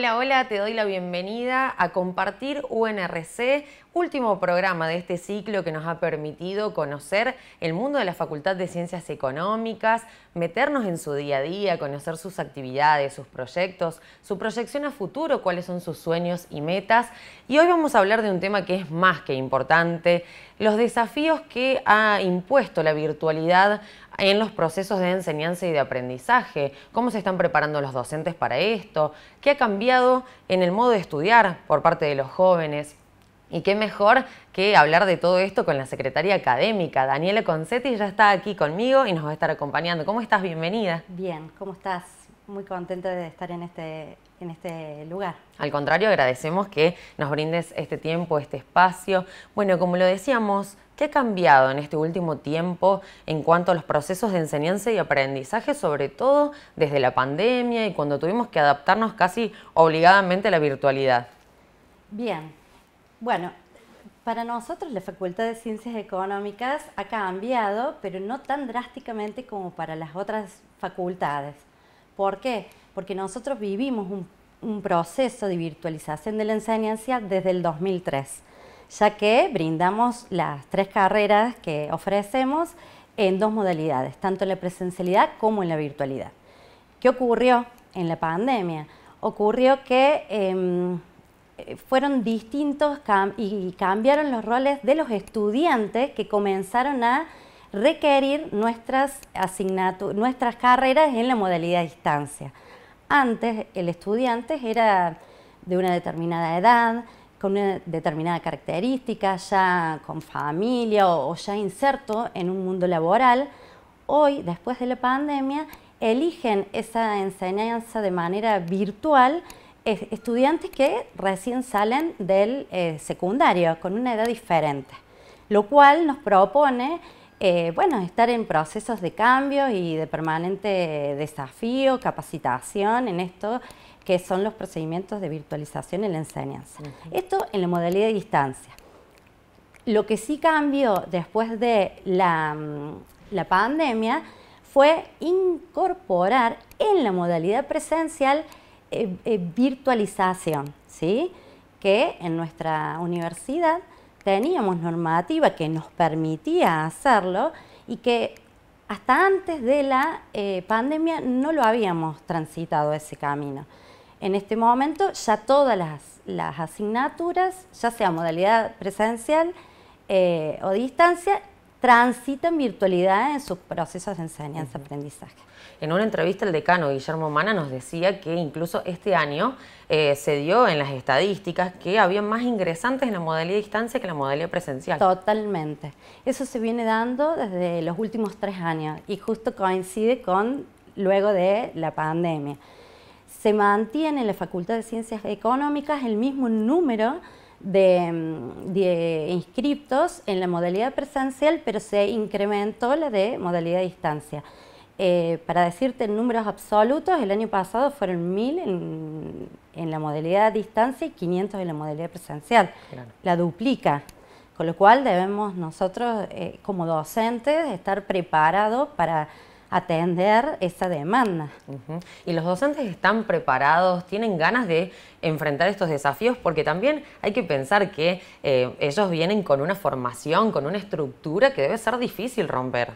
Hola, hola, te doy la bienvenida a Compartir UNRC, último programa de este ciclo que nos ha permitido conocer el mundo de la Facultad de Ciencias Económicas, meternos en su día a día, conocer sus actividades, sus proyectos, su proyección a futuro, cuáles son sus sueños y metas. Y hoy vamos a hablar de un tema que es más que importante, los desafíos que ha impuesto la virtualidad en los procesos de enseñanza y de aprendizaje, cómo se están preparando los docentes para esto, qué ha cambiado en el modo de estudiar por parte de los jóvenes. Y qué mejor que hablar de todo esto con la secretaria académica, Daniela Concetti, ya está aquí conmigo y nos va a estar acompañando. ¿Cómo estás? Bienvenida. Bien, ¿cómo estás? Muy contenta de estar en este en este lugar. Al contrario, agradecemos que nos brindes este tiempo, este espacio. Bueno, como lo decíamos, ¿qué ha cambiado en este último tiempo en cuanto a los procesos de enseñanza y aprendizaje, sobre todo desde la pandemia y cuando tuvimos que adaptarnos casi obligadamente a la virtualidad? Bien, bueno, para nosotros la Facultad de Ciencias Económicas ha cambiado, pero no tan drásticamente como para las otras facultades. ¿Por qué? porque nosotros vivimos un, proceso de virtualización de la enseñanza desde el 2003, ya que brindamos las tres carreras que ofrecemos en dos modalidades, tanto en la presencialidad como en la virtualidad. ¿Qué ocurrió en la pandemia? Ocurrió que em, fueron distintos y cambiaron los roles de los estudiantes que comenzaron a requerir nuestras, nuestras carreras en la modalidad de distancia. Antes el estudiante era de una determinada edad, con una determinada característica, ya con familia o, ya inserto en un mundo laboral. Hoy, después de la pandemia, eligen esa enseñanza de manera virtual estudiantes que recién salen del eh, secundario, con una edad diferente, lo cual nos propone eh, bueno, estar en procesos de cambio y de permanente desafío, capacitación en esto que son los procedimientos de virtualización en la enseñanza. Esto en la modalidad de distancia. Lo que sí cambió después de la, mm, pandemia fue incorporar en la modalidad presencial eh, eh, virtualización, ¿sí? que en nuestra universidad teníamos normativa que nos permitía hacerlo y que hasta antes de la eh, pandemia no lo habíamos transitado ese camino. En este momento ya todas las, asignaturas, ya sea modalidad presencial eh, o distancia, transitan virtualidad en sus procesos de enseñanza-aprendizaje. En una entrevista el decano Guillermo Mana nos decía que incluso este año eh, se dio en las estadísticas que había más ingresantes en la modalidad de distancia que en la modalidad presencial. Totalmente. Eso se viene dando desde los últimos tres años y justo coincide con luego de la pandemia. Se mantiene en la Facultad de Ciencias Económicas el mismo número Mm, de, inscriptos en la modalidad presencial, pero se incrementó la de modalidad de distancia. Eh, para decirte en números absolutos, el año pasado fueron 1.000 en, la modalidad de distancia y 500 en la modalidad presencial. La duplica. Con lo cual debemos nosotros, eh, como docentes, estar preparados para atender esa demanda. ¿Y los docentes están preparados, tienen ganas de enfrentar estos desafíos? Porque también hay que pensar que eh, ellos vienen con una formación, con una estructura que debe ser difícil romper.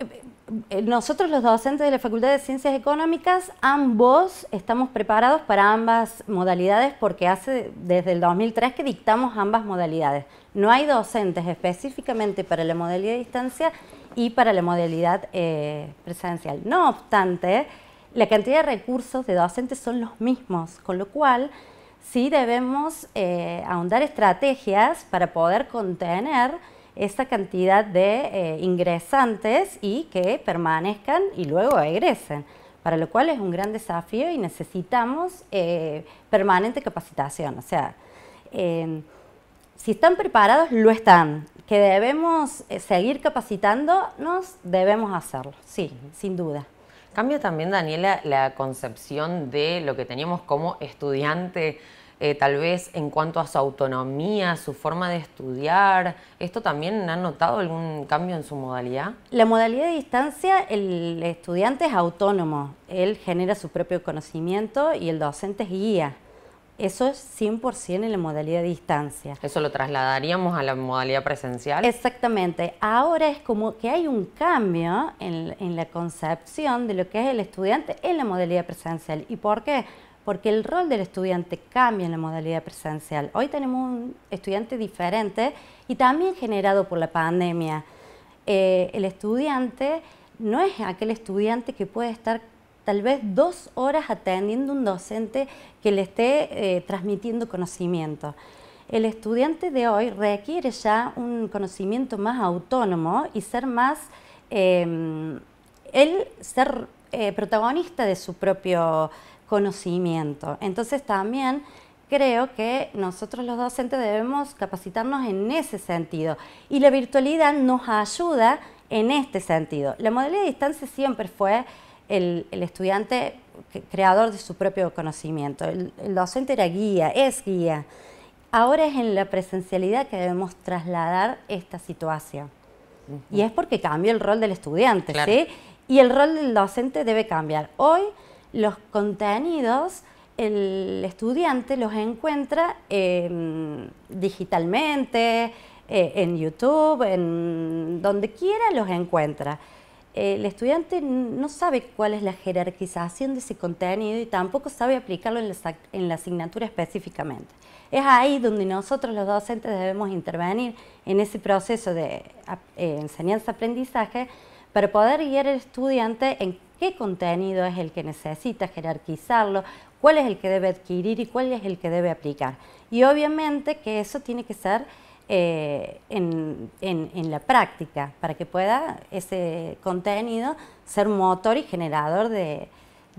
Eh, eh, nosotros los docentes de la Facultad de Ciencias Económicas, ambos estamos preparados para ambas modalidades porque hace desde el 2003 que dictamos ambas modalidades. No hay docentes específicamente para la modalidad de distancia y para la modalidad eh, presencial. No obstante, la cantidad de recursos de docentes son los mismos, con lo cual sí debemos eh, ahondar estrategias para poder contener esta cantidad de eh, ingresantes y que permanezcan y luego egresen, para lo cual es un gran desafío y necesitamos eh, permanente capacitación. O sea, em, si están preparados, lo están. Que debemos eh, seguir capacitándonos, debemos hacerlo, sí, sin duda. Cambia también, Daniela, la concepción de lo que teníamos como estudiante eh, tal vez en cuanto a su autonomía, su forma de estudiar. ¿Esto también ha notado algún cambio en su modalidad? La modalidad de distancia, el estudiante es autónomo, él genera su propio conocimiento y el docente es guía. Eso es 100% en la modalidad de distancia. ¿Eso lo trasladaríamos a la modalidad presencial? Exactamente. Ahora es como que hay un cambio en, la concepción de lo que es el estudiante en la modalidad presencial. ¿Y por qué? porque el rol del estudiante cambia en la modalidad presencial. Hoy tenemos un estudiante diferente y también generado por la pandemia. Eh, el estudiante no es aquel estudiante que puede estar tal vez dos horas atendiendo un docente que le esté eh, transmitiendo conocimiento. El estudiante de hoy requiere ya un conocimiento más autónomo y ser más, eh, él ser protagonista de su propio conocimiento. Entonces también creo que nosotros los docentes debemos capacitarnos en ese sentido y la virtualidad nos ayuda en este sentido. La modalidad de distancia siempre fue el, el estudiante creador de su propio conocimiento. El, docente era guía, es guía. Ahora es en la presencialidad que debemos trasladar esta situación. Y es porque cambió el rol del estudiante, Y el rol del docente debe cambiar. Hoy los contenidos el estudiante los encuentra em, digitalmente, eh, en YouTube, en donde quiera los encuentra. El estudiante no sabe cuál es la jerarquización de ese contenido y tampoco sabe aplicarlo en la, asignatura específicamente. Es ahí donde nosotros los docentes debemos intervenir en ese proceso de eh, enseñanza-aprendizaje para poder guiar al estudiante en qué contenido es el que necesita jerarquizarlo, cuál es el que debe adquirir y cuál es el que debe aplicar. Y obviamente que eso tiene que ser eh, en, la práctica para que pueda ese contenido ser motor y generador de,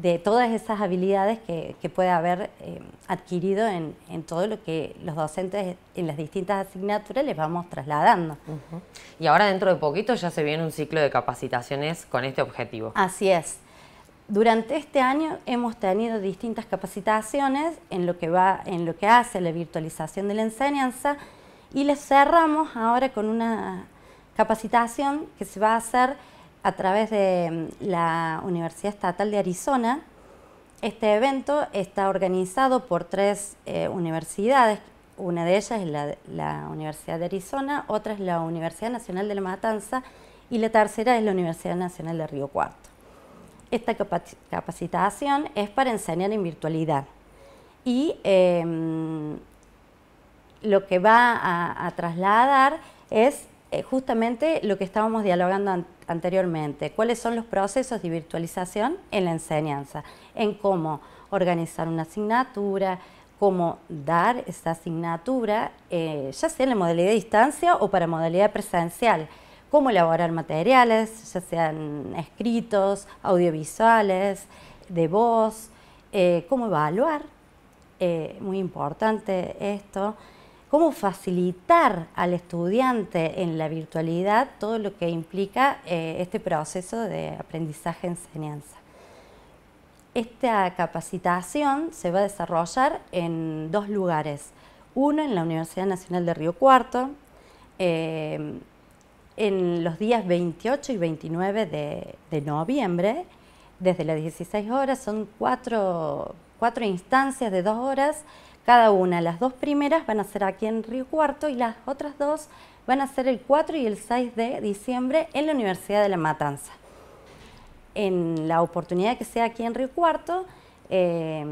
de todas esas habilidades que, que puede haber eh, adquirido en, todo lo que los docentes en las distintas asignaturas les vamos trasladando. Y ahora dentro de poquito ya se viene un ciclo de capacitaciones con este objetivo. Así es. Durante este año hemos tenido distintas capacitaciones en lo que, va, en lo que hace la virtualización de la enseñanza y les cerramos ahora con una capacitación que se va a hacer a través de mm, la Universidad Estatal de Arizona. Este evento está organizado por tres eh, universidades. Una de ellas es la, Universidad de Arizona, otra es la Universidad Nacional de La Matanza y la tercera es la Universidad Nacional de Río Cuarto. Esta capacitación es para enseñar en virtualidad y em, lo que va a, trasladar es eh, justamente lo que estábamos dialogando antes anteriormente, cuáles son los procesos de virtualización en la enseñanza, en cómo organizar una asignatura, cómo dar esa asignatura, eh, ya sea en la modalidad de distancia o para modalidad presencial, cómo elaborar materiales, ya sean escritos, audiovisuales, de voz, eh, cómo evaluar, eh, muy importante esto, cómo facilitar al estudiante en la virtualidad todo lo que implica eh, este proceso de aprendizaje-enseñanza. E Esta capacitación se va a desarrollar en dos lugares. Uno en la Universidad Nacional de Río Cuarto, eh, en los días 28 y 29 de, noviembre, desde las 16 horas, son cuatro instancias de dos horas cada una, las dos primeras van a ser aquí en Río Cuarto y las otras dos van a ser el 4 y el 6 de diciembre en la Universidad de La Matanza. En la oportunidad que sea aquí en Río Cuarto, eh,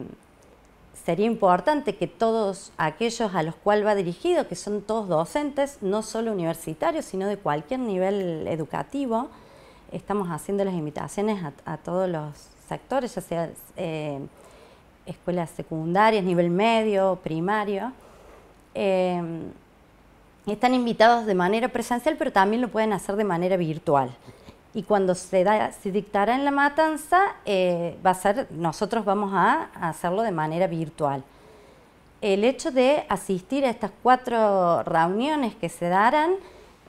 sería importante que todos aquellos a los cuales va dirigido, que son todos docentes, no solo universitarios, sino de cualquier nivel educativo, estamos haciendo las invitaciones a, todos los sectores, ya sea eh, escuelas secundarias, nivel medio, primario. Eh, están invitados de manera presencial, pero también lo pueden hacer de manera virtual. Y cuando se, da, dictará en la matanza, eh, va a ser, nosotros vamos a hacerlo de manera virtual. El hecho de asistir a estas cuatro reuniones que se darán,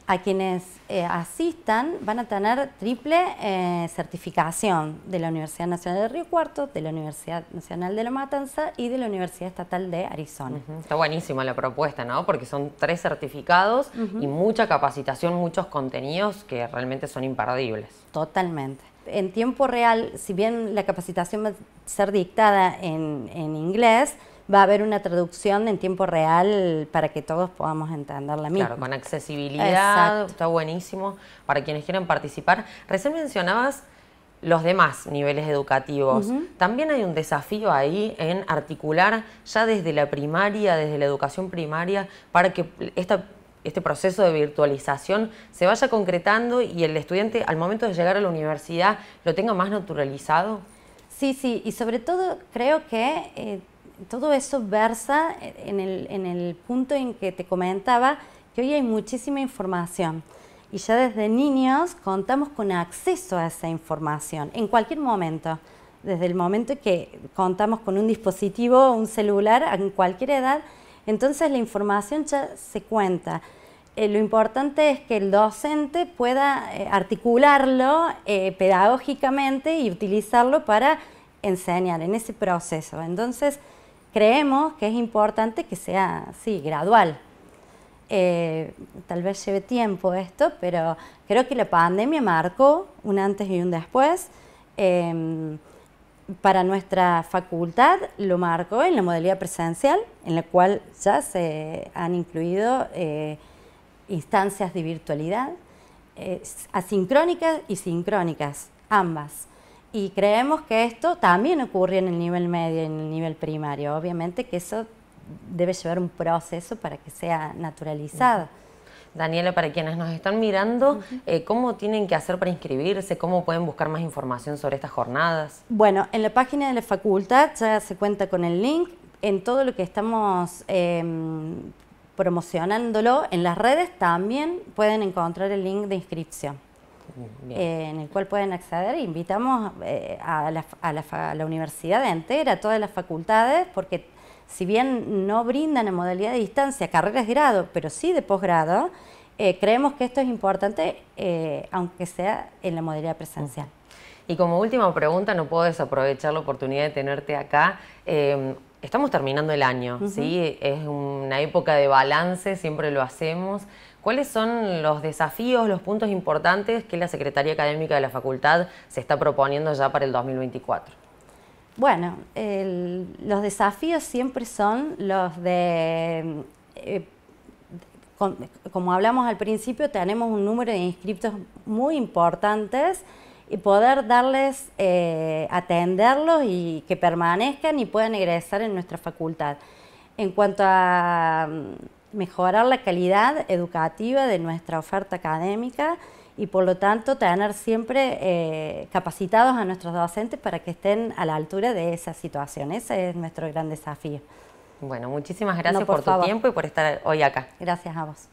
a quienes eh, asistan van a tener triple eh, certificación de la Universidad Nacional de Río Cuarto, de la Universidad Nacional de La Matanza y de la Universidad Estatal de Arizona. Está buenísima la propuesta, ¿no? Porque son tres certificados y mucha capacitación, muchos contenidos que realmente son imperdibles. Totalmente. En tiempo real, si bien la capacitación va a ser dictada en inglés, va a haber una traducción en tiempo real para que todos podamos entender la misma. Claro, con accesibilidad, está buenísimo para quienes quieran participar. Recién mencionabas los demás niveles educativos. También hay un desafío ahí en articular ya desde la primaria, desde la educación primaria, para que este proceso de virtualización se vaya concretando y el estudiante al momento de llegar a la universidad lo tenga más naturalizado. Sí, sí, y sobre todo creo que eh, todo eso versa en el, punto en que te comentaba que hoy hay muchísima información y ya desde niños contamos con acceso a esa información en cualquier momento. Desde el momento que contamos con un dispositivo, un celular, en cualquier edad, entonces la información ya se cuenta. Eh, lo importante es que el docente pueda eh, articularlo eh, pedagógicamente y utilizarlo para enseñar en ese proceso. Entonces, creemos que es importante que sea sí, gradual. Eh, tal vez lleve tiempo esto, pero creo que la pandemia marcó un antes y un después. Em, para nuestra facultad lo marcó en la modalidad presencial, en la cual ya se han incluido eh, instancias de virtualidad, eh, asincrónicas y sincrónicas, ambas. Y creemos que esto también ocurre en el nivel medio y en el nivel primario. Obviamente que eso debe llevar un proceso para que sea naturalizado. Daniela, para quienes nos están mirando, eh, ¿cómo tienen que hacer para inscribirse? ¿Cómo pueden buscar más información sobre estas jornadas? Bueno, en la página de la facultad ya se cuenta con el link. En todo lo que estamos em, promocionándolo en las redes también pueden encontrar el link de inscripción. Eh, en el cual pueden acceder. Invitamos eh, a, la, universidad entera, a todas las facultades, porque si bien no brindan en modalidad de distancia carreras de grado, pero sí de posgrado, eh, creemos que esto es importante, aunque sea en la modalidad presencial. Y como última pregunta, no puedo desaprovechar la oportunidad de tenerte acá em, estamos terminando el año, ¿sí? Es una época de balance, siempre lo hacemos. ¿Cuáles son los desafíos, los puntos importantes que la Secretaría Académica de la Facultad se está proponiendo ya para el 2024? Bueno, los desafíos siempre son los de... Eh, como hablamos al principio, tenemos un número de inscriptos muy importantes y poder darles, eh, atenderlos y que permanezcan y puedan egresar en nuestra facultad. En cuanto a mejorar la calidad educativa de nuestra oferta académica y por lo tanto tener siempre eh, capacitados a nuestros docentes para que estén a la altura de esa situación. Ese es nuestro gran desafío. Bueno, muchísimas gracias por tu tiempo y por estar hoy acá. Gracias a vos.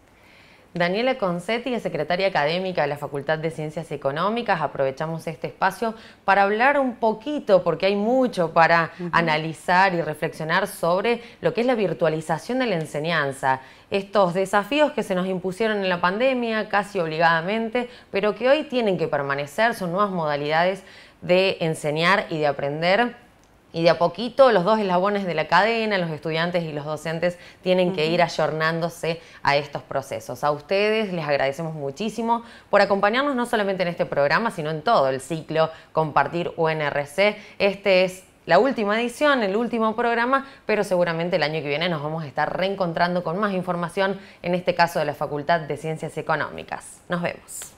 Daniela Concetti es secretaria académica de la Facultad de Ciencias Económicas. Aprovechamos este espacio para hablar un poquito, porque hay mucho para analizar y reflexionar sobre lo que es la virtualización de la enseñanza. Estos desafíos que se nos impusieron en la pandemia casi obligadamente, pero que hoy tienen que permanecer, son nuevas modalidades de enseñar y de aprender y de a poquito los dos eslabones de la cadena, los estudiantes y los docentes, tienen que ir ayornándose a estos procesos. A ustedes les agradecemos muchísimo por acompañarnos no solamente en este programa, sino en todo el ciclo Compartir UNRC. Este es la última edición, el último programa, pero seguramente el año que viene nos vamos a estar reencontrando con más información, en este caso de la Facultad de Ciencias Económicas. Nos vemos.